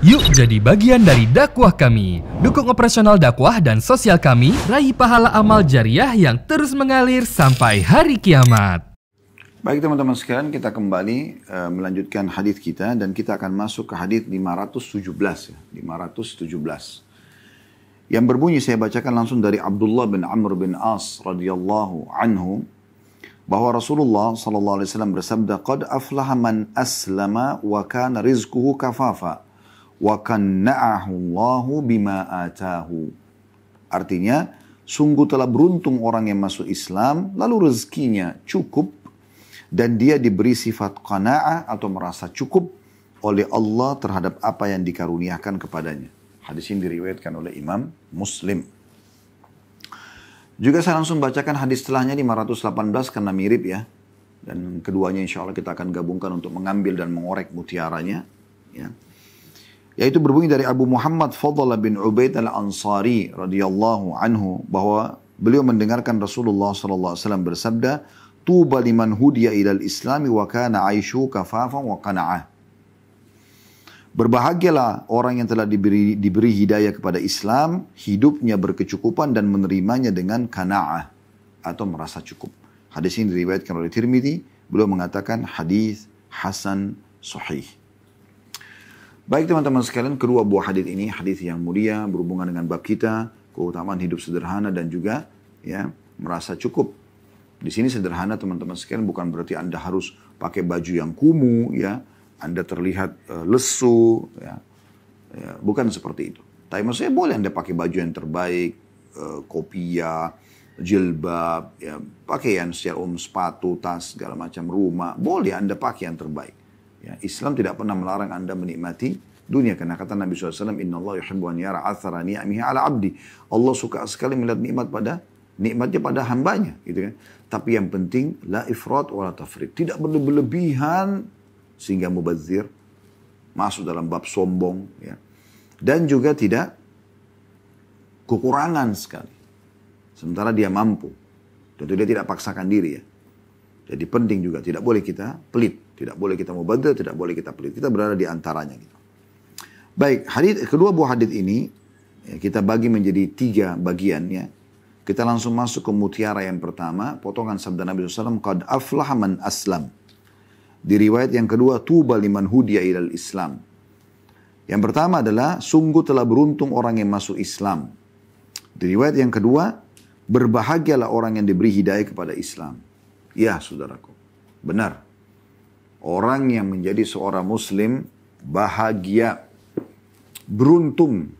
Yuk jadi bagian dari dakwah kami. Dukung operasional dakwah dan sosial kami, raih pahala amal jariah yang terus mengalir sampai hari kiamat. Baik teman-teman sekalian, kita kembali uh, melanjutkan hadis kita dan kita akan masuk ke hadis 517 ya, 517. Yang berbunyi saya bacakan langsung dari Abdullah bin Amr bin As radhiyallahu anhu bahwa Rasulullah sallallahu alaihi wasallam bersabda, "Qad aflaha man aslama wa kana rizquhu kafafa." wa bima atahu. Artinya, sungguh telah beruntung orang yang masuk Islam, lalu rezekinya cukup dan dia diberi sifat kana'ah atau merasa cukup oleh Allah terhadap apa yang dikaruniakan kepadanya. Hadis ini diriwayatkan oleh Imam Muslim. Juga saya langsung bacakan hadis setelahnya 518 karena mirip ya. Dan keduanya insya Allah kita akan gabungkan untuk mengambil dan mengorek mutiaranya. Ya yaitu berbunyi dari Abu Muhammad Fadl bin Ubaid al-Ansari radhiyallahu anhu bahwa beliau mendengarkan Rasulullah sallallahu alaihi wasallam bersabda, "Tuba liman hudiya al Islami wa kana aishu kafafan wa qana'ah." Berbahagialah orang yang telah diberi, diberi hidayah kepada Islam, hidupnya berkecukupan dan menerimanya dengan kana'ah atau merasa cukup. Hadis ini diriwayatkan oleh Tirmidzi, beliau mengatakan hadis hasan sahih. Baik teman-teman sekalian, kedua buah hadis ini hadis yang mulia berhubungan dengan bab kita, keutamaan hidup sederhana dan juga ya merasa cukup. Di sini sederhana teman-teman sekalian bukan berarti Anda harus pakai baju yang kumuh ya, Anda terlihat uh, lesu ya. ya. Bukan seperti itu. Tapi maksudnya boleh Anda pakai baju yang terbaik, uh, kopiah, jilbab, ya, pakaian secara umum, sepatu, tas, segala macam rumah, boleh Anda pakai yang terbaik. Ya, Islam tidak pernah melarang Anda menikmati dunia. Karena kata Nabi SAW, Inna Allah yuhibbu an yara athara ni'amihi ala abdi. Allah suka sekali melihat nikmat pada nikmatnya pada hambanya. Gitu kan. Tapi yang penting, la ifrat wa la tafrit. Tidak berlebihan sehingga mubazir masuk dalam bab sombong. Ya. Dan juga tidak kekurangan sekali. Sementara dia mampu. Tentu dia tidak paksakan diri ya. Jadi penting juga, tidak boleh kita pelit. Tidak boleh kita mubazir, tidak boleh kita pelit. Kita berada di antaranya gitu. Baik, hadith, kedua buah hadith ini ya, kita bagi menjadi tiga bagian ya. Kita langsung masuk ke mutiara yang pertama, potongan sabda Nabi SAW, Qad aflah man aslam. Di riwayat yang kedua, Tuba liman hudiya ilal Islam. Yang pertama adalah, sungguh telah beruntung orang yang masuk Islam. Di riwayat yang kedua, berbahagialah orang yang diberi hidayah kepada Islam. Ya, saudaraku. Benar orang yang menjadi seorang muslim bahagia, beruntung.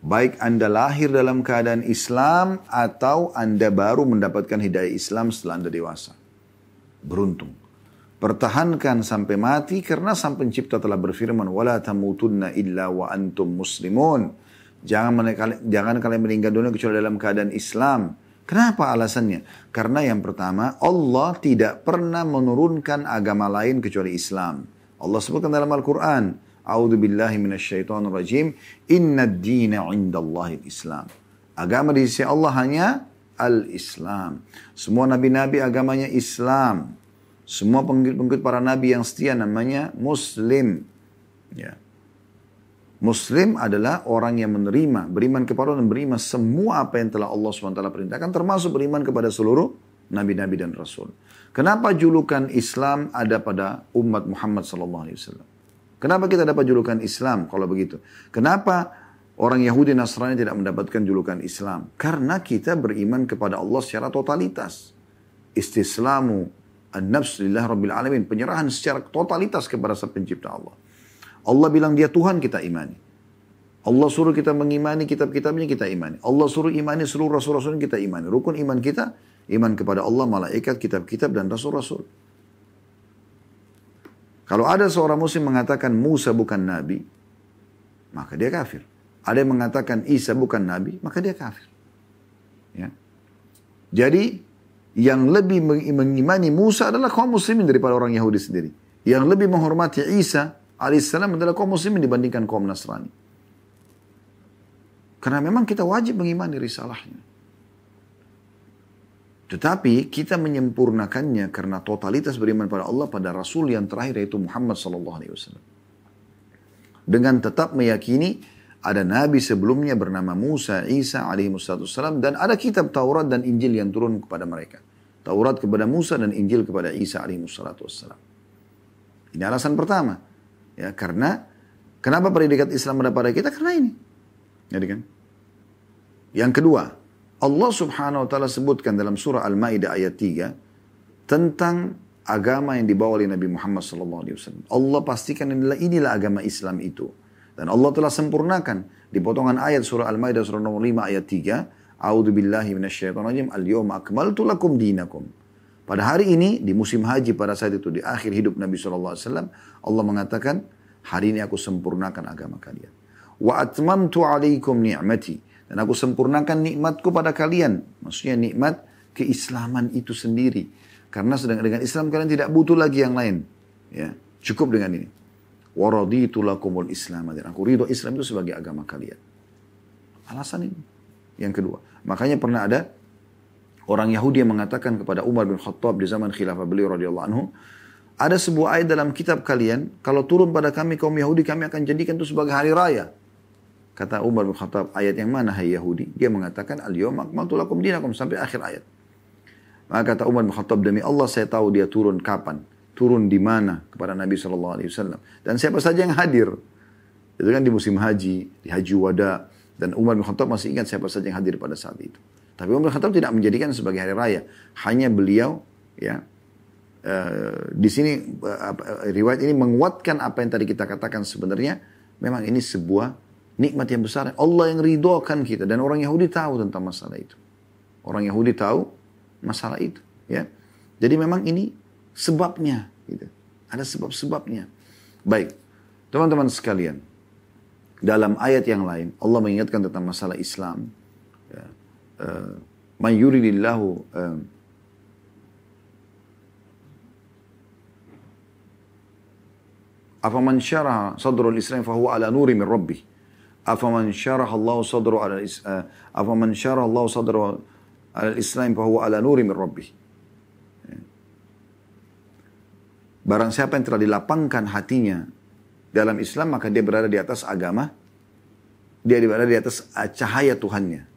Baik Anda lahir dalam keadaan Islam atau Anda baru mendapatkan hidayah Islam setelah Anda dewasa. Beruntung. Pertahankan sampai mati karena sang pencipta telah berfirman wala tamutunna illa wa antum muslimun. Jangan, jangan kalian meninggal dunia kecuali dalam keadaan Islam. Kenapa alasannya? Karena yang pertama, Allah tidak pernah menurunkan agama lain kecuali Islam. Allah sebutkan dalam Al-Quran, A'udhu billahi minasyaitonir rajim, Inna dina indallahi islam Agama di sisi Allah hanya al-Islam. Semua nabi-nabi agamanya Islam. Semua pengikut-pengikut para nabi yang setia namanya Muslim. Ya. Muslim adalah orang yang menerima, beriman kepada dan beriman semua apa yang telah Allah SWT perintahkan, termasuk beriman kepada seluruh nabi-nabi dan rasul. Kenapa julukan Islam ada pada umat Muhammad SAW? Kenapa kita dapat julukan Islam kalau begitu? Kenapa orang Yahudi Nasrani tidak mendapatkan julukan Islam? Karena kita beriman kepada Allah secara totalitas. Istislamu an-nafs lillah rabbil alamin. Penyerahan secara totalitas kepada sepencipta Allah. Allah bilang dia Tuhan kita imani. Allah suruh kita mengimani kitab-kitabnya kita imani. Allah suruh imani seluruh rasul-rasul kita imani. Rukun iman kita iman kepada Allah, malaikat, kitab-kitab dan rasul-rasul. Kalau ada seorang muslim mengatakan Musa bukan nabi, maka dia kafir. Ada yang mengatakan Isa bukan nabi, maka dia kafir. Ya. Jadi yang lebih mengimani Musa adalah kaum muslimin daripada orang Yahudi sendiri. Yang lebih menghormati Isa alaihissalam adalah kaum muslimin dibandingkan kaum Nasrani. Karena memang kita wajib mengimani risalahnya. Tetapi kita menyempurnakannya karena totalitas beriman pada Allah pada Rasul yang terakhir yaitu Muhammad Sallallahu Alaihi Wasallam. Dengan tetap meyakini ada nabi sebelumnya bernama Musa, Isa alaihi wasallam dan ada kitab Taurat dan Injil yang turun kepada mereka. Taurat kepada Musa dan Injil kepada Isa alaihi wasallam. Ini alasan pertama. Ya, karena kenapa predikat Islam pada kita? Karena ini. Jadi kan? Yang kedua, Allah Subhanahu wa taala sebutkan dalam surah Al-Maidah ayat 3 tentang agama yang dibawa oleh Nabi Muhammad SAW Allah pastikan inilah inilah agama Islam itu. Dan Allah telah sempurnakan di potongan ayat surah Al-Maidah surah nomor 5 ayat 3, A'udzu billahi rajim. Al-yawma akmaltu lakum dinakum pada hari ini di musim haji pada saat itu di akhir hidup Nabi SAW Allah mengatakan hari ini aku sempurnakan agama kalian. Wa atmamtu alaikum ni'mati dan aku sempurnakan nikmatku pada kalian. Maksudnya nikmat keislaman itu sendiri. Karena sedang dengan Islam kalian tidak butuh lagi yang lain. Ya, cukup dengan ini. Wa raditu lakumul Islam dan aku ridho Islam itu sebagai agama kalian. Alasan ini. Yang kedua, makanya pernah ada Orang Yahudi yang mengatakan kepada Umar bin Khattab di zaman khilafah beliau radhiyallahu anhu, ada sebuah ayat dalam kitab kalian, kalau turun pada kami kaum Yahudi, kami akan jadikan itu sebagai hari raya. Kata Umar bin Khattab, ayat yang mana hai Yahudi? Dia mengatakan, Al-Yawm akmaltu lakum dinakum, sampai akhir ayat. Maka kata Umar bin Khattab, demi Allah saya tahu dia turun kapan, turun di mana kepada Nabi SAW. Dan siapa saja yang hadir. Itu kan di musim haji, di haji wada. Dan Umar bin Khattab masih ingat siapa saja yang hadir pada saat itu. Tapi Umar Khattab tidak menjadikan sebagai hari raya. Hanya beliau ya Uh, di sini uh, riwayat ini menguatkan apa yang tadi kita katakan sebenarnya memang ini sebuah nikmat yang besar Allah yang ridhokan kita dan orang Yahudi tahu tentang masalah itu orang Yahudi tahu masalah itu ya jadi memang ini sebabnya gitu. ada sebab-sebabnya baik teman-teman sekalian dalam ayat yang lain Allah mengingatkan tentang masalah Islam Eh, man eh, afaman syaraha sadrul Islam fahuwa ala nuri min rabbih afaman syaraha Allah sadru ala eh, afaman syaraha Allah sadru ala Islam fahuwa ala nuri min rabbih Barang siapa yang telah dilapangkan hatinya dalam Islam maka dia berada di atas agama dia berada di atas cahaya Tuhannya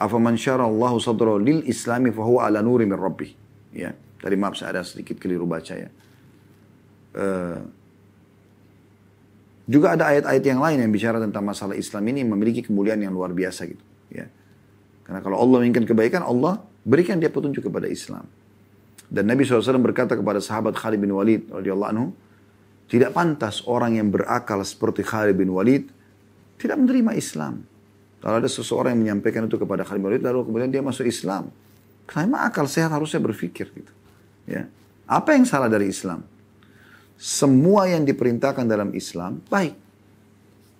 Afaman syarallahu sadra lil islami fahuwa ala nuri min rabbih. Ya. Tadi maaf saya ada sedikit keliru baca ya. Uh, juga ada ayat-ayat yang lain yang bicara tentang masalah Islam ini memiliki kemuliaan yang luar biasa gitu. Ya. Karena kalau Allah menginginkan kebaikan, Allah berikan dia petunjuk kepada Islam. Dan Nabi SAW berkata kepada sahabat Khalid bin Walid radhiyallahu anhu, tidak pantas orang yang berakal seperti Khalid bin Walid tidak menerima Islam. Kalau ada seseorang yang menyampaikan itu kepada Khalid Walid lalu kemudian dia masuk Islam, kenapa akal sehat harusnya berpikir gitu? Ya. Apa yang salah dari Islam? Semua yang diperintahkan dalam Islam baik.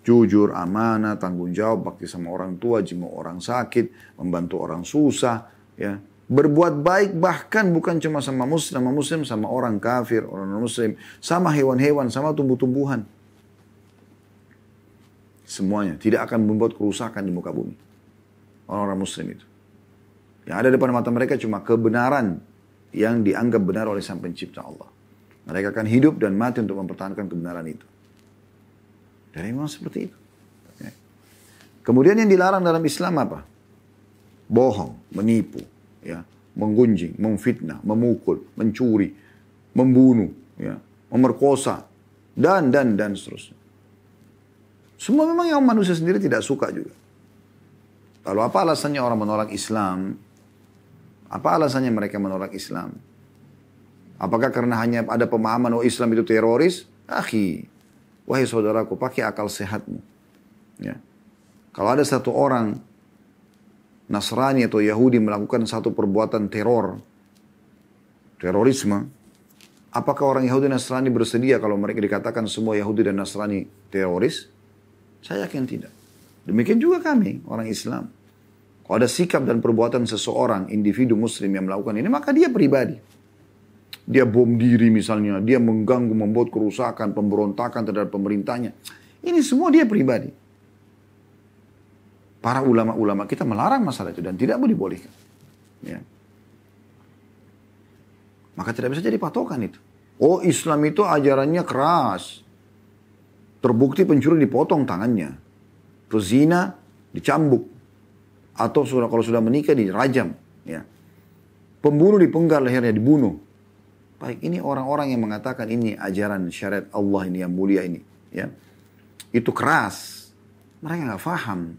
Jujur, amanah, tanggung jawab, bakti sama orang tua, jenguk orang sakit, membantu orang susah, ya. Berbuat baik bahkan bukan cuma sama muslim, sama muslim, sama orang kafir, orang non muslim, sama hewan-hewan, sama tumbuh-tumbuhan. Semuanya. Tidak akan membuat kerusakan di muka bumi. Orang-orang muslim itu. Yang ada depan mata mereka cuma kebenaran yang dianggap benar oleh sang pencipta Allah. Mereka akan hidup dan mati untuk mempertahankan kebenaran itu. dari memang seperti itu. Ya. Kemudian yang dilarang dalam Islam apa? Bohong, menipu, ya, menggunjing, memfitnah, memukul, mencuri, membunuh, ya, memerkosa, dan dan dan seterusnya. Semua memang yang manusia sendiri tidak suka juga. Lalu apa alasannya orang menolak Islam? Apa alasannya mereka menolak Islam? Apakah karena hanya ada pemahaman oh Islam itu teroris? Akhi, wahai saudaraku, pakai akal sehatmu. Ya. Kalau ada satu orang Nasrani atau Yahudi melakukan satu perbuatan teror, terorisme, apakah orang Yahudi dan Nasrani bersedia kalau mereka dikatakan semua Yahudi dan Nasrani teroris? Saya yakin tidak. Demikian juga kami, orang Islam. Kalau ada sikap dan perbuatan seseorang, individu muslim yang melakukan ini, maka dia pribadi. Dia bom diri misalnya, dia mengganggu, membuat kerusakan, pemberontakan terhadap pemerintahnya. Ini semua dia pribadi. Para ulama-ulama kita melarang masalah itu dan tidak dibolehkan. Ya. Maka tidak bisa jadi patokan itu. Oh Islam itu ajarannya keras. Terbukti pencuri dipotong tangannya. zina dicambuk. Atau sudah kalau sudah menikah dirajam. Ya. Pembunuh dipenggal lehernya, dibunuh. Baik, ini orang-orang yang mengatakan ini ajaran syariat Allah ini yang mulia ini. Ya. Itu keras. Mereka nggak faham.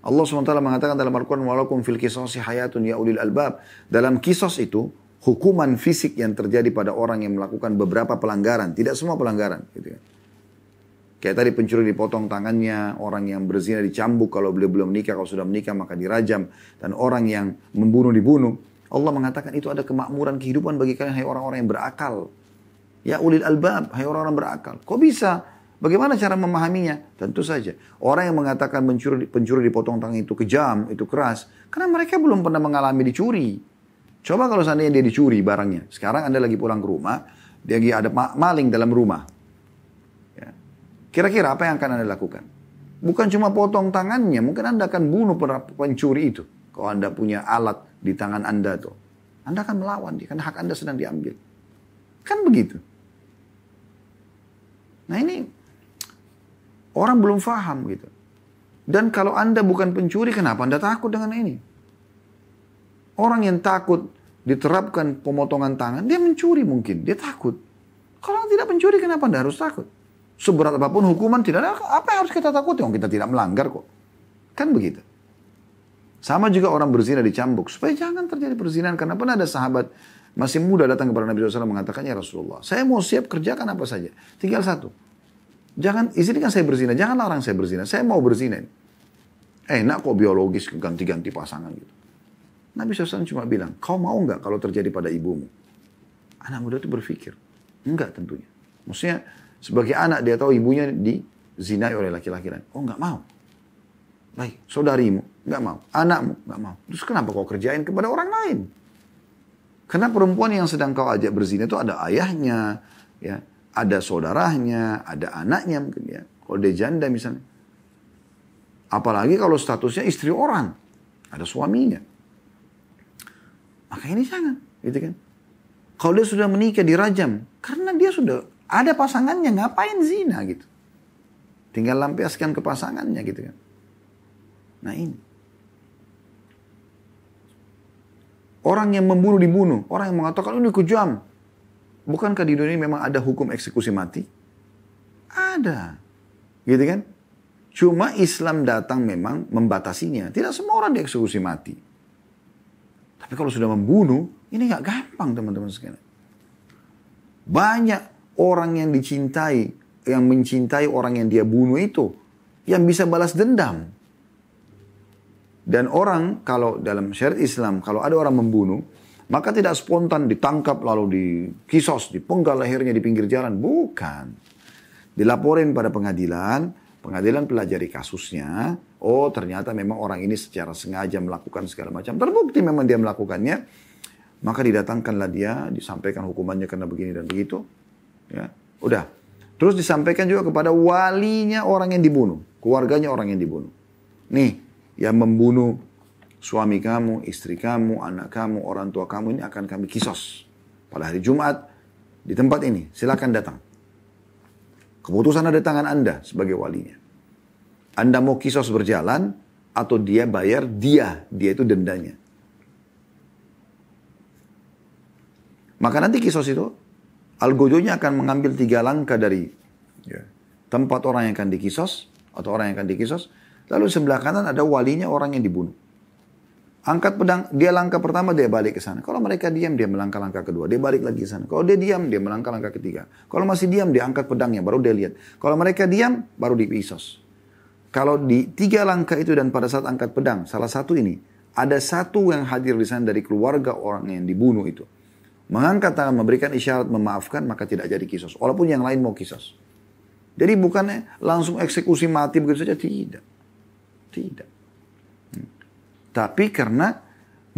Allah SWT mengatakan dalam Al-Quran, Walakum fil kisasi hayatun ya ulil albab. Dalam kisos itu, hukuman fisik yang terjadi pada orang yang melakukan beberapa pelanggaran. Tidak semua pelanggaran. Gitu ya. Kayak tadi pencuri dipotong tangannya, orang yang berzina dicambuk kalau beliau belum menikah, kalau sudah menikah maka dirajam. Dan orang yang membunuh dibunuh. Allah mengatakan itu ada kemakmuran kehidupan bagi kalian, hai orang-orang yang berakal. Ya ulil albab, hai orang-orang berakal. Kok bisa? Bagaimana cara memahaminya? Tentu saja. Orang yang mengatakan pencuri, pencuri dipotong tangan itu kejam, itu keras. Karena mereka belum pernah mengalami dicuri. Coba kalau seandainya dia dicuri barangnya. Sekarang Anda lagi pulang ke rumah, dia lagi ada maling dalam rumah. Kira-kira apa yang akan Anda lakukan? Bukan cuma potong tangannya, mungkin Anda akan bunuh pencuri itu. Kalau Anda punya alat di tangan Anda tuh. Anda akan melawan dia, karena hak Anda sedang diambil. Kan begitu. Nah ini orang belum faham gitu. Dan kalau Anda bukan pencuri, kenapa Anda takut dengan ini? Orang yang takut diterapkan pemotongan tangan, dia mencuri mungkin, dia takut. Kalau tidak pencuri, kenapa Anda harus takut? seberat apapun hukuman tidak ada apa yang harus kita takuti. Orang oh, kita tidak melanggar kok. Kan begitu. Sama juga orang berzina dicambuk. Supaya jangan terjadi perzinahan. Karena pernah ada sahabat masih muda datang kepada Nabi SAW mengatakan, Ya Rasulullah, saya mau siap kerjakan apa saja. Tinggal satu. Jangan, izinkan saya berzina. Jangan larang saya berzina. Saya mau berzina. Enak kok biologis ganti-ganti pasangan gitu. Nabi SAW cuma bilang, kau mau nggak kalau terjadi pada ibumu? Anak muda itu berpikir. Enggak tentunya. Maksudnya sebagai anak dia tahu ibunya dizinai oleh laki-laki lain. Oh nggak mau. Baik, saudarimu nggak mau, anakmu nggak mau. Terus kenapa kau kerjain kepada orang lain? Karena perempuan yang sedang kau ajak berzina itu ada ayahnya, ya, ada saudaranya, ada anaknya mungkin ya. Kalau dia janda misalnya. Apalagi kalau statusnya istri orang, ada suaminya. Maka ini jangan, gitu kan. Kalau dia sudah menikah dirajam, karena dia sudah ada pasangannya, ngapain zina gitu. Tinggal lampiaskan ke pasangannya gitu kan. Nah ini. Orang yang membunuh dibunuh. Orang yang mengatakan ini kejam. Bukankah di dunia ini memang ada hukum eksekusi mati? Ada. Gitu kan? Cuma Islam datang memang membatasinya. Tidak semua orang dieksekusi mati. Tapi kalau sudah membunuh, ini nggak gampang teman-teman sekalian. Banyak orang yang dicintai, yang mencintai orang yang dia bunuh itu, yang bisa balas dendam. Dan orang kalau dalam syariat Islam, kalau ada orang membunuh, maka tidak spontan ditangkap lalu dikisos, dipenggal lahirnya di pinggir jalan. Bukan. Dilaporin pada pengadilan, pengadilan pelajari kasusnya. Oh ternyata memang orang ini secara sengaja melakukan segala macam. Terbukti memang dia melakukannya. Maka didatangkanlah dia, disampaikan hukumannya karena begini dan begitu. Ya. Udah. Terus disampaikan juga kepada walinya orang yang dibunuh. Keluarganya orang yang dibunuh. Nih, yang membunuh suami kamu, istri kamu, anak kamu, orang tua kamu ini akan kami kisos. Pada hari Jumat, di tempat ini, silakan datang. Keputusan ada tangan Anda sebagai walinya. Anda mau kisos berjalan, atau dia bayar dia, dia itu dendanya. Maka nanti kisos itu Algojonya akan mengambil tiga langkah dari ya, tempat orang yang akan dikisos atau orang yang akan dikisos. Lalu sebelah kanan ada walinya orang yang dibunuh. Angkat pedang, dia langkah pertama dia balik ke sana. Kalau mereka diam dia melangkah langkah kedua, dia balik lagi ke sana. Kalau dia diam dia melangkah langkah ketiga. Kalau masih diam dia angkat pedangnya baru dia lihat. Kalau mereka diam baru dikisos. Kalau di tiga langkah itu dan pada saat angkat pedang, salah satu ini ada satu yang hadir di sana dari keluarga orang yang dibunuh itu Mengangkat tangan, memberikan isyarat, memaafkan, maka tidak jadi kisos. Walaupun yang lain mau kisos. Jadi bukannya langsung eksekusi mati begitu saja, tidak. Tidak. Hmm. Tapi karena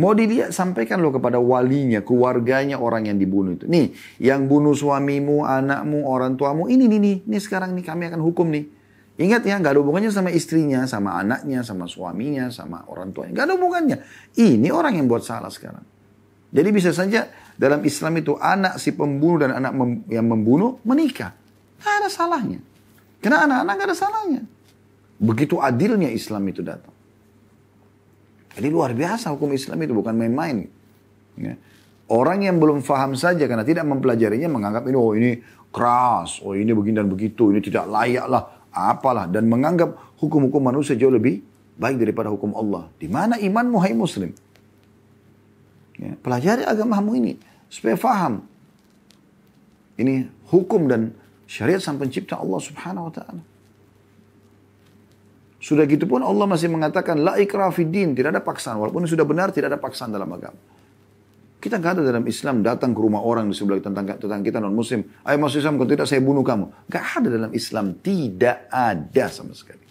mau dilihat, sampaikan lo kepada walinya, keluarganya orang yang dibunuh itu. Nih, yang bunuh suamimu, anakmu, orang tuamu, ini nih, nih, ini sekarang nih kami akan hukum nih. Ingat ya, gak ada hubungannya sama istrinya, sama anaknya, sama suaminya, sama orang tuanya. Gak ada hubungannya. Ini orang yang buat salah sekarang. Jadi bisa saja dalam Islam itu anak si pembunuh dan anak mem yang membunuh menikah. tidak ada salahnya. Karena anak-anak nggak ada salahnya. Begitu adilnya Islam itu datang. Jadi luar biasa hukum Islam itu bukan main-main. Ya. Orang yang belum faham saja karena tidak mempelajarinya menganggap ini oh ini keras, oh ini begini dan begitu, ini tidak layak lah, apalah dan menganggap hukum-hukum manusia jauh lebih baik daripada hukum Allah. Di mana imanmu hai muslim? Ya, pelajari agamamu ini supaya faham. Ini hukum dan syariat sang pencipta Allah Subhanahu wa taala. Sudah gitu pun Allah masih mengatakan la rafidin din, tidak ada paksaan. Walaupun sudah benar tidak ada paksaan dalam agama. Kita nggak ada dalam Islam datang ke rumah orang di sebelah tentang tentang kita non Muslim. Ayo masuk Islam kalau tidak saya bunuh kamu. Nggak ada dalam Islam, tidak ada sama sekali.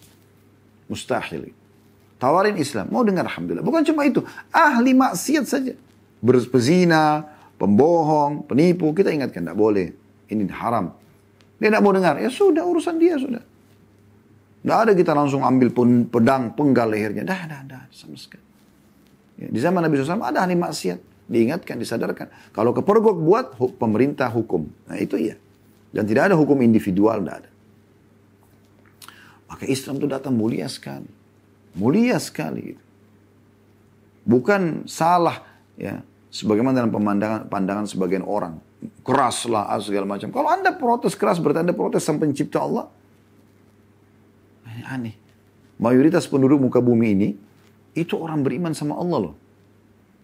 Mustahil. Tawarin Islam, mau dengar alhamdulillah. Bukan cuma itu, ahli maksiat saja berpezina, pembohong, penipu, kita ingatkan tidak boleh. Ini haram. Dia tidak mau dengar. Ya sudah urusan dia sudah. Tidak ada kita langsung ambil pun pedang penggal lehernya. Dah, dah, dah. Sama sekali. Ya, di zaman Nabi SAW ada ahli maksiat. Diingatkan, disadarkan. Kalau kepergok buat pemerintah hukum. Nah itu iya. Dan tidak ada hukum individual, tidak ada. Maka Islam itu datang mulia sekali. Mulia sekali. Gitu. Bukan salah ya Sebagaimana dalam pemandangan pandangan sebagian orang. Keraslah, ah, segala macam. Kalau Anda protes keras, berarti Anda protes sama pencipta Allah. aneh. Mayoritas penduduk muka bumi ini, itu orang beriman sama Allah loh.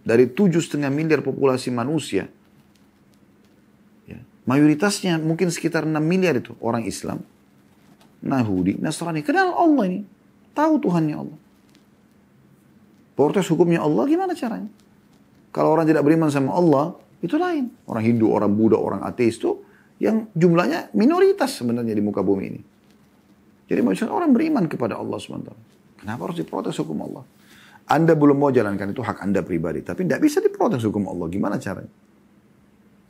Dari tujuh setengah miliar populasi manusia, ya, mayoritasnya mungkin sekitar enam miliar itu orang Islam, Nahudi, nah, Nasrani, kenal Allah ini, tahu Tuhannya Allah. Protes hukumnya Allah gimana caranya? Kalau orang tidak beriman sama Allah, itu lain. Orang Hindu, orang Buddha, orang ateis itu yang jumlahnya minoritas sebenarnya di muka bumi ini. Jadi maksudnya orang beriman kepada Allah SWT. Kenapa harus diprotes hukum Allah? Anda belum mau jalankan itu hak Anda pribadi. Tapi tidak bisa diprotes hukum Allah. Gimana caranya?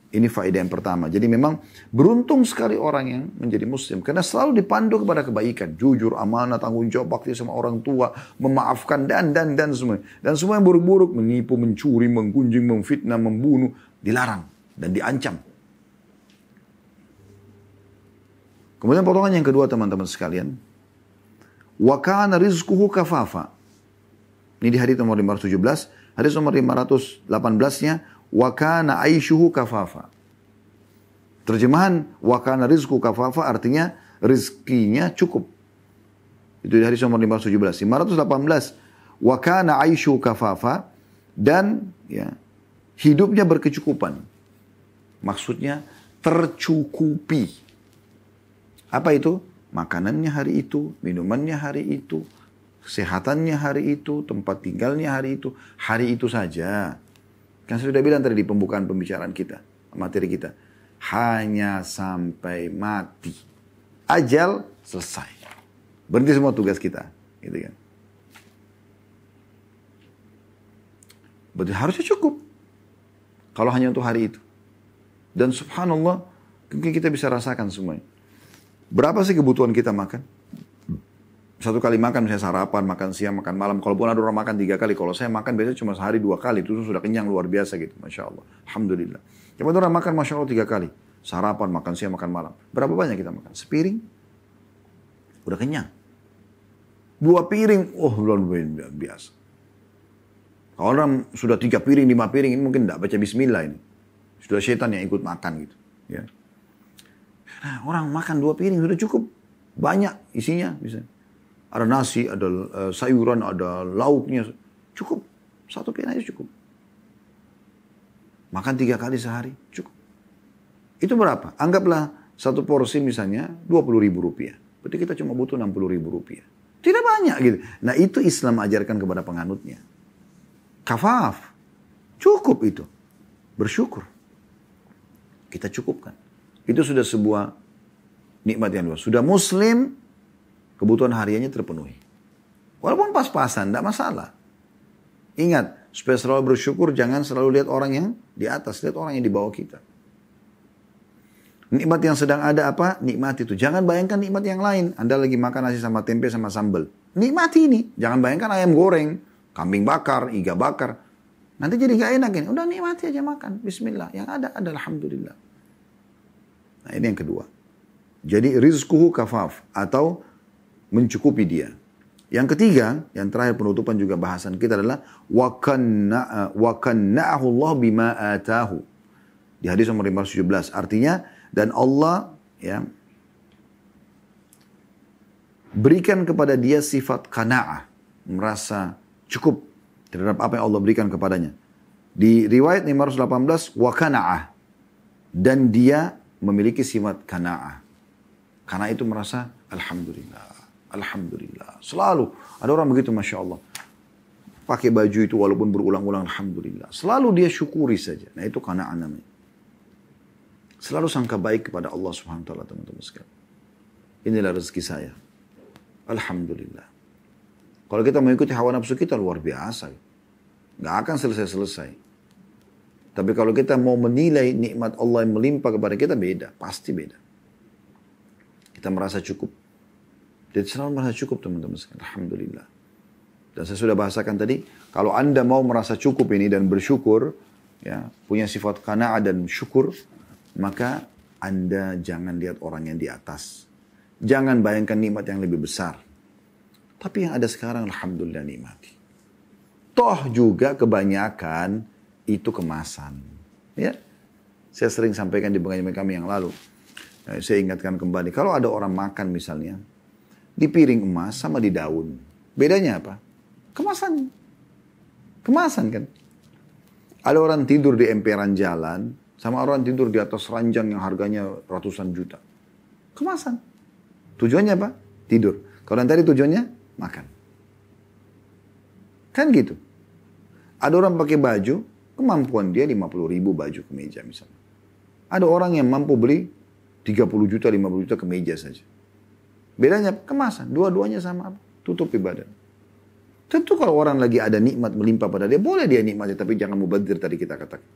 Ini faedah yang pertama. Jadi memang beruntung sekali orang yang menjadi muslim. Karena selalu dipandu kepada kebaikan. Jujur, amanah, tanggung jawab, bakti sama orang tua. Memaafkan dan dan dan semua. Dan semua yang buruk-buruk. Menipu, mencuri, menggunjing, memfitnah, membunuh. Dilarang dan diancam. Kemudian potongan yang kedua teman-teman sekalian. Wakana rizkuhu kafafa. Ini di hadis nomor 517. Hadis nomor 518-nya Wakana kana aishuhu kafafa. Terjemahan Wakana rizku kafafa artinya rizkinya cukup. Itu di hadis nomor 517. 518 wa kana aishuhu kafafa dan ya hidupnya berkecukupan. Maksudnya tercukupi. Apa itu? Makanannya hari itu, minumannya hari itu, kesehatannya hari itu, tempat tinggalnya hari itu, hari itu saja. Kan saya sudah bilang tadi di pembukaan pembicaraan kita, materi kita. Hanya sampai mati. Ajal selesai. Berhenti semua tugas kita. Gitu kan. Berarti harusnya cukup. Kalau hanya untuk hari itu. Dan subhanallah, mungkin kita bisa rasakan semuanya. Berapa sih kebutuhan kita makan? satu kali makan misalnya sarapan, makan siang, makan malam. kalau pun ada orang makan tiga kali, kalau saya makan biasanya cuma sehari dua kali, itu sudah kenyang luar biasa gitu, masya Allah, alhamdulillah. kalau orang makan masya Allah tiga kali, sarapan, makan siang, makan malam. Berapa banyak kita makan? Sepiring, udah kenyang. Dua piring, oh luar biasa. Kalau orang sudah tiga piring, lima piring, ini mungkin tidak baca Bismillah ini. Sudah setan yang ikut makan gitu. Ya. Nah, orang makan dua piring sudah cukup banyak isinya bisa. Ada nasi, ada eh, sayuran, ada lauknya. Cukup. Satu piring aja cukup. Makan tiga kali sehari. Cukup. Itu berapa? Anggaplah satu porsi misalnya 20 ribu rupiah. Berarti kita cuma butuh 60 ribu rupiah. Tidak banyak gitu. Nah itu Islam ajarkan kepada penganutnya. Kafaf. Cukup itu. Bersyukur. Kita cukupkan. Itu sudah sebuah nikmat yang luas. Sudah muslim, kebutuhan hariannya terpenuhi. Walaupun pas-pasan, tidak masalah. Ingat, supaya selalu bersyukur, jangan selalu lihat orang yang di atas, lihat orang yang di bawah kita. Nikmat yang sedang ada apa? Nikmat itu. Jangan bayangkan nikmat yang lain. Anda lagi makan nasi sama tempe sama sambal. Nikmati ini. Jangan bayangkan ayam goreng, kambing bakar, iga bakar. Nanti jadi gak enak ini. Udah nikmati aja makan. Bismillah. Yang ada adalah Alhamdulillah. Nah ini yang kedua. Jadi rizkuhu kafaf. Atau mencukupi dia. Yang ketiga, yang terakhir penutupan juga bahasan kita adalah wakanna'ahu Allah bima atahu. Di hadis nomor 517. Artinya, dan Allah ya berikan kepada dia sifat kana'ah. Merasa cukup terhadap apa yang Allah berikan kepadanya. Di riwayat 518, wakana'ah. Dan dia memiliki sifat kana'ah. Karena itu merasa, Alhamdulillah. Alhamdulillah. Selalu. Ada orang begitu, Masya Allah. Pakai baju itu walaupun berulang-ulang, Alhamdulillah. Selalu dia syukuri saja. Nah itu karena anamnya. Selalu sangka baik kepada Allah Subhanahu Wa Taala teman-teman sekalian. Inilah rezeki saya. Alhamdulillah. Kalau kita mengikuti hawa nafsu kita luar biasa. Nggak akan selesai-selesai. Tapi kalau kita mau menilai nikmat Allah yang melimpah kepada kita beda. Pasti beda. Kita merasa cukup. Dan selalu merasa cukup teman-teman Alhamdulillah. Dan saya sudah bahasakan tadi, kalau Anda mau merasa cukup ini dan bersyukur, ya punya sifat kana'ah dan syukur, maka Anda jangan lihat orang yang di atas. Jangan bayangkan nikmat yang lebih besar. Tapi yang ada sekarang Alhamdulillah nikmat. Toh juga kebanyakan itu kemasan. Ya, saya sering sampaikan di pengajian kami yang lalu. Eh, saya ingatkan kembali, kalau ada orang makan misalnya, di piring emas sama di daun. Bedanya apa? Kemasan. Kemasan kan. Ada orang tidur di emperan jalan sama orang tidur di atas ranjang yang harganya ratusan juta. Kemasan. Tujuannya apa? Tidur. Kalau yang tadi tujuannya makan. Kan gitu. Ada orang pakai baju, kemampuan dia 50 ribu baju kemeja misalnya. Ada orang yang mampu beli 30 juta, 50 juta kemeja saja. Bedanya kemasan, dua-duanya sama tutup ibadah. Tentu kalau orang lagi ada nikmat melimpah pada dia, boleh dia nikmati, tapi jangan mubadir tadi kita katakan.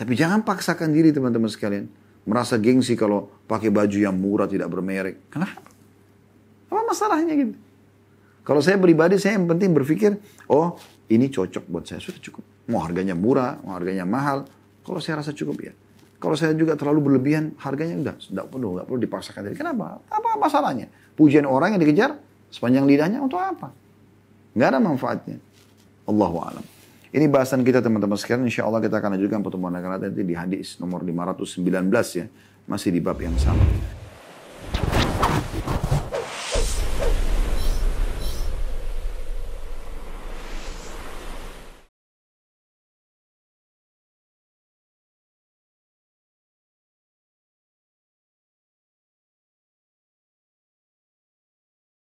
Tapi jangan paksakan diri teman-teman sekalian. Merasa gengsi kalau pakai baju yang murah tidak bermerek. Kenapa? Apa masalahnya gitu? Kalau saya pribadi, saya yang penting berpikir, oh ini cocok buat saya, sudah cukup. Mau harganya murah, mau harganya mahal, kalau saya rasa cukup ya. Kalau saya juga terlalu berlebihan, harganya udah tidak perlu, nggak perlu dipaksakan. Jadi kenapa? Apa masalahnya? Pujian orang yang dikejar sepanjang lidahnya untuk apa? Nggak ada manfaatnya. Allahu alam. Ini bahasan kita teman-teman sekarang, Insya Allah kita akan lanjutkan pertemuan akan nanti di hadis nomor 519 ya. Masih di bab yang sama.